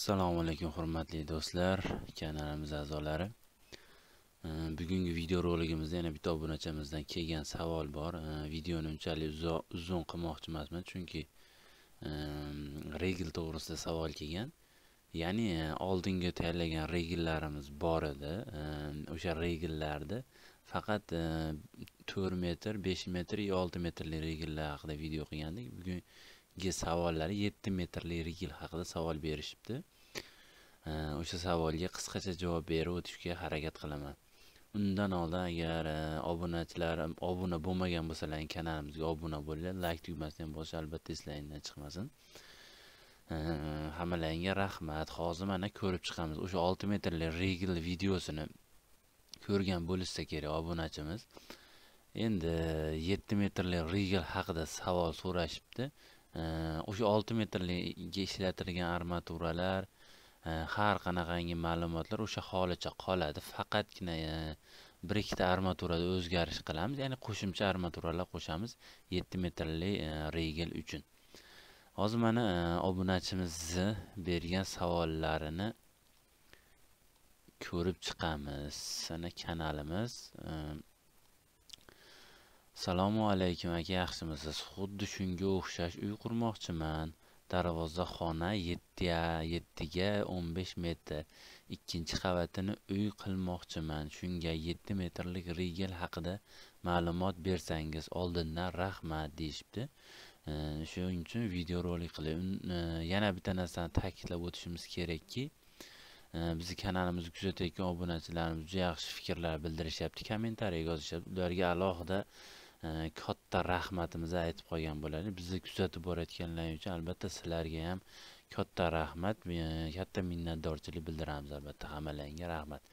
assalomu alaykum hurmatli do'stlar kanalimiz a'zolari bugungi video roligimizda yana bitta obunachimizdan kelgan savol bor videoni unchalik uzun qilmoqchi emasman chunki regl to'g'risida savol kelgan ya'ni e, oldingi tayyorlagan regllarimiz bor edi o'sha regllarni faqat e, to'rt metr besh metr yo olti metrli regllar haqida video qilgandik bugun savollari 7 metrli rigil haqida savol berishibdi o'sha savolga qisqacha javob berib o'tishga harakat qilaman undan oldin agar e, obunachilarim obuna bo'lmagan bo'lsalar kanalimizga obuna bo'linglar layk tugmasini ham bosishni albatta eslaringdan chiqmasin hammalaringga rahmat hozir mana ko'rib chiqamiz o'sha 6 metrli rigel videosini ko'rgan bo'lishsa kerak obunachimiz endi 7 metrli rigel haqida savol so'rashibdi o'sha olti metrligiga ishlatilgan armaturalar har qanaqangi ma'lumotlar o'sha holicha qoladi faqatgina bir ikkita armaturada o'zgarish qilamiz ya'ni qo'shimcha armaturalar qo'shamiz yetti metrli regel uchun hozir mana obunachimizni bergan savollarini ko'rib chiqamiz mana kanalimiz assalomu alaykum aka yaxshimisiz xuddi shunga o'xshash uy qurmoqchiman darvoza xona yettiya yettiga o'n besh metr ikkinchi qavatini uy qilmoqchiman shunga yetti metrlik rigel haqida ma'lumot bersangiz oldindan rahmat deyishibdi shuning uchun videorolik qilib e, yana bitta narsani ta'kidlab o'tishimiz kerakki e, bizni kanalimizni kuzatayotgan obunachilarimiz juda yaxshi fikrlar bildirishyapti kommentariyaga yozishyapti ularga alohida katta rahmatimizni aytib qolgan bo'ladi bizni kuzatib borayotganlar uchun albatta sizlarga ham katta rahmat katta minnatdorchilik bildiramiz albatta hammalaringga rahmat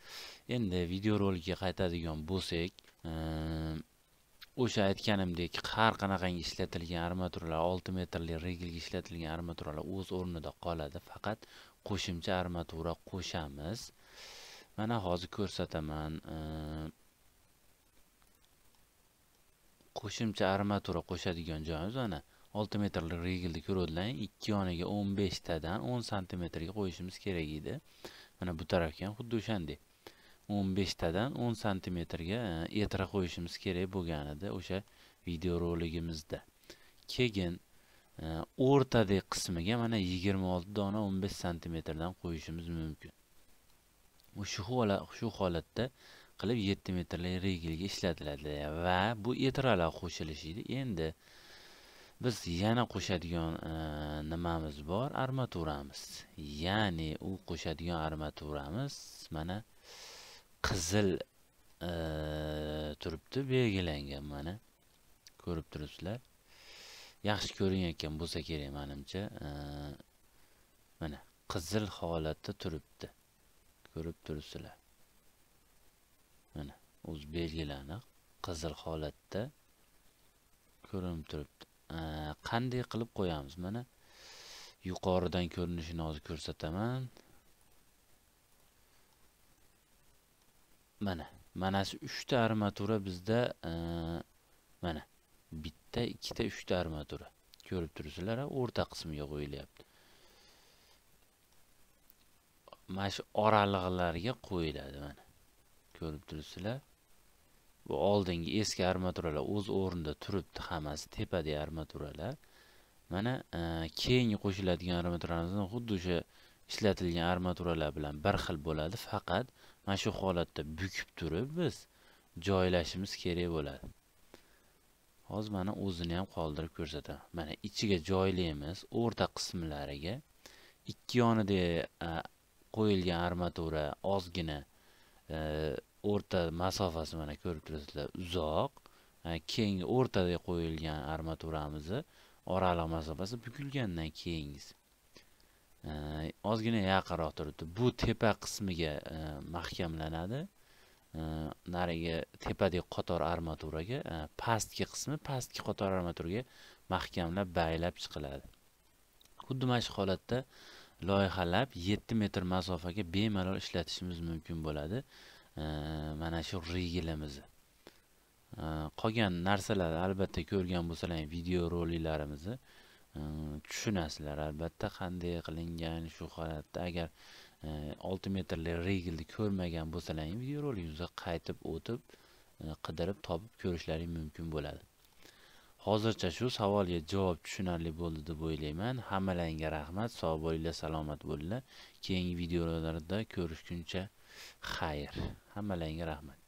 endi videorolikka qaytadigan bo'lsak o'sha aytganimdek har qanaqangi ishlatilgan armaturalar olti metrli reglga ishlatilgan armaturalar o'z o'rnida qoladi faqat qo'shimcha armatura qo'shamiz mana hozir ko'rsataman qo'shimcha armatura qo'shadigan joyimiz mana olti metrlik regelni ko'radilar ikki yoniga o'n beshtadan o'n santimetrga qo'yishimiz kerak edi mana bu tarafga ham xuddi o'shandek. o'n beshtadan o'n santimetrga e, etra qo'yishimiz kerak bo'lgan edi o'sha roligimizda. keyin e, o'rtadagi qismiga mana yigirma olti dona o'n besh santimetrdan qo'yishimiz mumkin shu holatda qilib 7 metrli rigilga ishlatiladi va bu etralar qo'shilishida endi biz yana qo'shadigan e, nimamiz bor armaturamiz ya'ni u qo'shadigan armaturamiz mana qizil e, turibdi belgilangan mana ko'rib turibsizlar yaxshi ko'rinayotgan bo'lsa kerak manimcha e, mana qizil holatda turibdi ko'rib turibsizlar mana o'z belgilarini qizil holatda ko'rinib turibdi qanday qilib qo'yamiz mana yuqoridan ko'rinishini hozir ko'rsataman mana mana shu 3 ta armatura bizda mana bitta ikkita uchta armatura ko'rib turibsizlar o'rta qismiga qo'yilyapti mana shu oraliqlarga qo'yiladi mana ko'rib turibsizlar bu oldingi eski armaturalar o'z o'rnida turibdi hammasi tepadagi armaturalar mana e, keyingi qo'shiladigan armaturalarimiz xuddi o'sha ishlatilgan armaturalar bilan bir xil bo'ladi faqat mana shu holatda bukib turib biz joylashimiz kerak bo'ladi hozir mana o'zini ham qoldirib ko'rsataman mana ichiga joylaymiz o'rta qismlariga ikki yonida e, qo'yilgan armatura ozgina e, o'rta masofasi mana ko'rib turasizlar uzoq keng o'rtada qo'yilgan armaturamizni oraliq masofasi bukilgandan keyingisi ozgina yaqinroq turibdi bu tepa qismiga e, mahkamlanadi narigi tepadagi qator armaturaga e, pastki qismi pastki qator armaturaga mahkamlab baylab chiqiladi xuddi mana shu holatda loyihalab 7 metr masofaga bemalol ishlatishimiz mumkin bo'ladi mana shu rigelimizni qolgan narsalarni albatta ko'rgan bo'lsalar video roliklarimizni tushunasizlar albatta qanday qilingan shu holatda agar e, olti metrli rigilni ko'rmagan video videorolikimizga qaytib o'tib e, qidirib topib ko'rishlaring mumkin bo'ladi hozircha shu savolga javob tushunarli bo'ldi deb o'ylayman hammalaringga rahmat sog' bo'linglar salomat bo'linglar keyingi videolarda ko'rishguncha خير هم لين رحمت